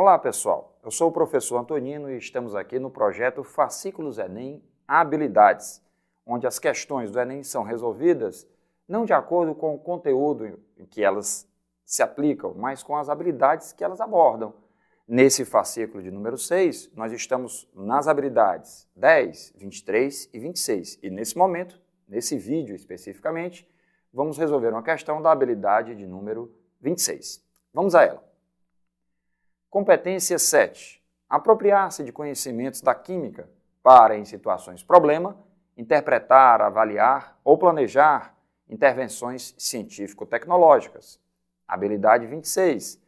Olá, pessoal. Eu sou o professor Antonino e estamos aqui no projeto Fascículos Enem Habilidades, onde as questões do Enem são resolvidas não de acordo com o conteúdo em que elas se aplicam, mas com as habilidades que elas abordam. Nesse fascículo de número 6, nós estamos nas habilidades 10, 23 e 26. E nesse momento, nesse vídeo especificamente, vamos resolver uma questão da habilidade de número 26. Vamos a ela. Competência 7. Apropriar-se de conhecimentos da química para, em situações problema, interpretar, avaliar ou planejar intervenções científico-tecnológicas. Habilidade 26.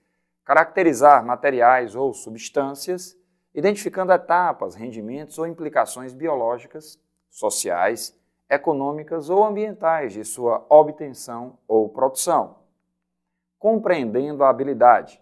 Caracterizar materiais ou substâncias, identificando etapas, rendimentos ou implicações biológicas, sociais, econômicas ou ambientais de sua obtenção ou produção. Compreendendo a habilidade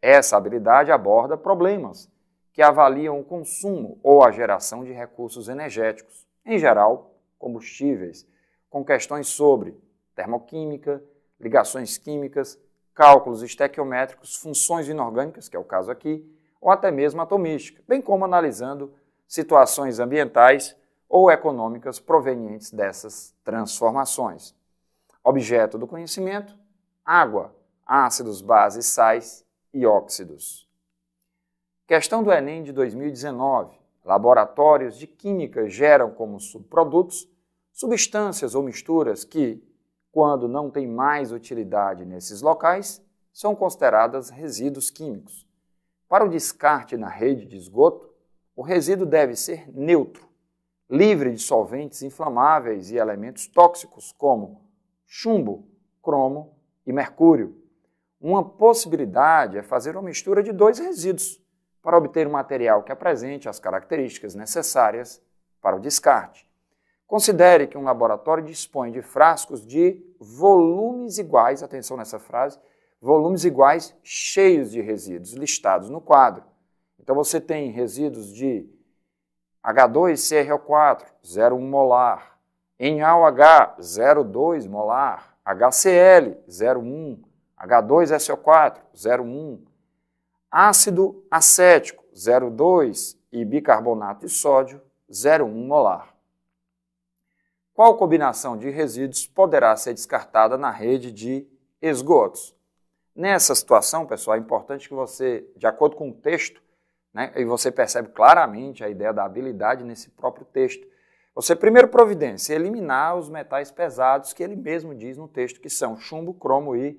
essa habilidade aborda problemas que avaliam o consumo ou a geração de recursos energéticos, em geral, combustíveis, com questões sobre termoquímica, ligações químicas, cálculos estequiométricos, funções inorgânicas, que é o caso aqui, ou até mesmo atomística, bem como analisando situações ambientais ou econômicas provenientes dessas transformações. Objeto do conhecimento: água, ácidos, bases, sais e óxidos. Questão do Enem de 2019. Laboratórios de química geram como subprodutos substâncias ou misturas que, quando não têm mais utilidade nesses locais, são consideradas resíduos químicos. Para o descarte na rede de esgoto, o resíduo deve ser neutro, livre de solventes inflamáveis e elementos tóxicos como chumbo, cromo e mercúrio. Uma possibilidade é fazer uma mistura de dois resíduos para obter um material que apresente as características necessárias para o descarte. Considere que um laboratório dispõe de frascos de volumes iguais, atenção nessa frase, volumes iguais cheios de resíduos listados no quadro. Então você tem resíduos de H2CrO4, 0,1 molar, NaOH, 0,2 molar, HCl, 0,1, H2SO4, 0,1. Ácido acético, 0,2. E bicarbonato de sódio, 0,1 molar. Qual combinação de resíduos poderá ser descartada na rede de esgotos? Nessa situação, pessoal, é importante que você, de acordo com o texto, né, e você percebe claramente a ideia da habilidade nesse próprio texto, você primeiro providência eliminar os metais pesados que ele mesmo diz no texto que são chumbo, cromo e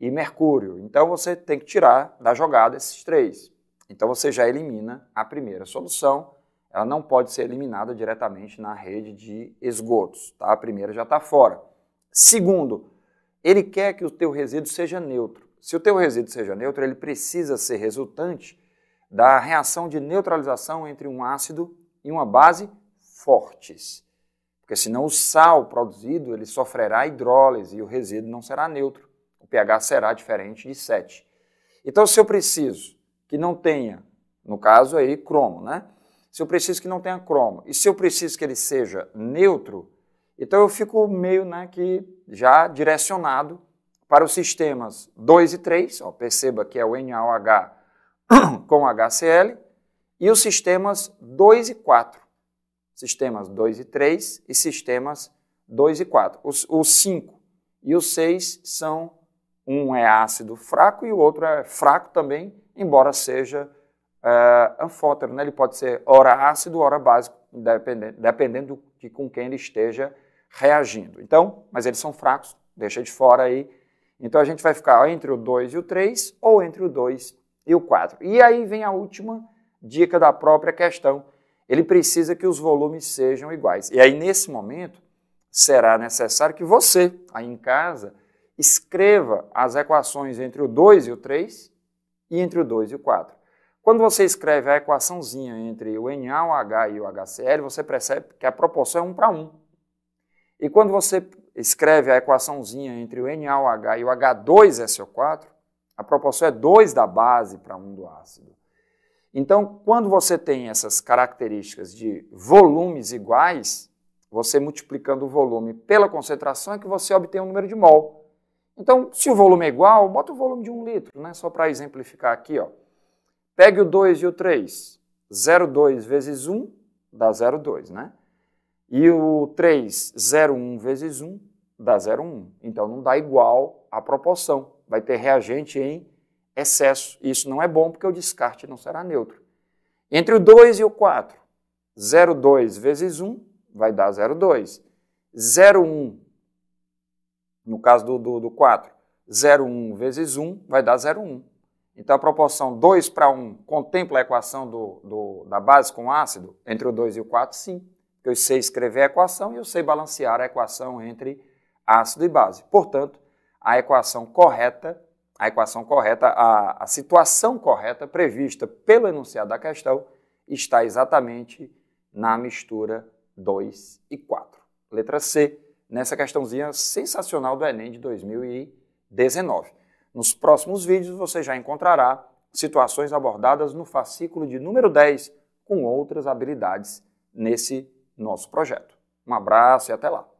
e Mercúrio. Então você tem que tirar da jogada esses três. Então você já elimina a primeira solução. Ela não pode ser eliminada diretamente na rede de esgotos. Tá? A primeira já está fora. Segundo, ele quer que o teu resíduo seja neutro. Se o teu resíduo seja neutro, ele precisa ser resultante da reação de neutralização entre um ácido e uma base fortes. Porque senão o sal produzido ele sofrerá hidrólise e o resíduo não será neutro pH será diferente de 7. Então, se eu preciso que não tenha, no caso aí, cromo, né? Se eu preciso que não tenha cromo e se eu preciso que ele seja neutro, então eu fico meio né, que já direcionado para os sistemas 2 e 3, ó, perceba que é o NaOH com HCl, e os sistemas 2 e 4. Sistemas 2 e 3 e sistemas 2 e 4. Os, 5 e os 6 são um é ácido fraco e o outro é fraco também, embora seja eh, anfótero. Né? Ele pode ser ora ácido, ora básico, dependendo, dependendo de com quem ele esteja reagindo. Então, mas eles são fracos, deixa de fora aí. Então a gente vai ficar entre o 2 e o 3 ou entre o 2 e o 4. E aí vem a última dica da própria questão. Ele precisa que os volumes sejam iguais. E aí, nesse momento, será necessário que você, aí em casa, escreva as equações entre o 2 e o 3 e entre o 2 e o 4. Quando você escreve a equaçãozinha entre o NA, o H e o HCl, você percebe que a proporção é 1 para 1. E quando você escreve a equaçãozinha entre o NaOH e o H2SO4, a proporção é 2 da base para 1 do ácido. Então, quando você tem essas características de volumes iguais, você multiplicando o volume pela concentração é que você obtém o um número de mol. Então, se o volume é igual, bota o volume de um litro, né? só para exemplificar aqui. Ó. Pegue o 2 e o 3. 0,2 vezes 1 dá 0,2, né? E o 3, 0,1 vezes 1 dá 0,1. Então, não dá igual à proporção. Vai ter reagente em excesso. Isso não é bom porque o descarte não será neutro. Entre o 2 e o 4, 0,2 vezes 1 vai dar 0,2. 0,1 no caso do, do, do 4, 0,1 vezes 1 vai dar 0,1. Então a proporção 2 para 1 contempla a equação do, do, da base com ácido? Entre o 2 e o 4, sim. Eu sei escrever a equação e eu sei balancear a equação entre ácido e base. Portanto, a equação correta, a equação correta, a, a situação correta prevista pelo enunciado da questão está exatamente na mistura 2 e 4. Letra C, nessa questãozinha sensacional do Enem de 2019. Nos próximos vídeos você já encontrará situações abordadas no fascículo de número 10 com outras habilidades nesse nosso projeto. Um abraço e até lá!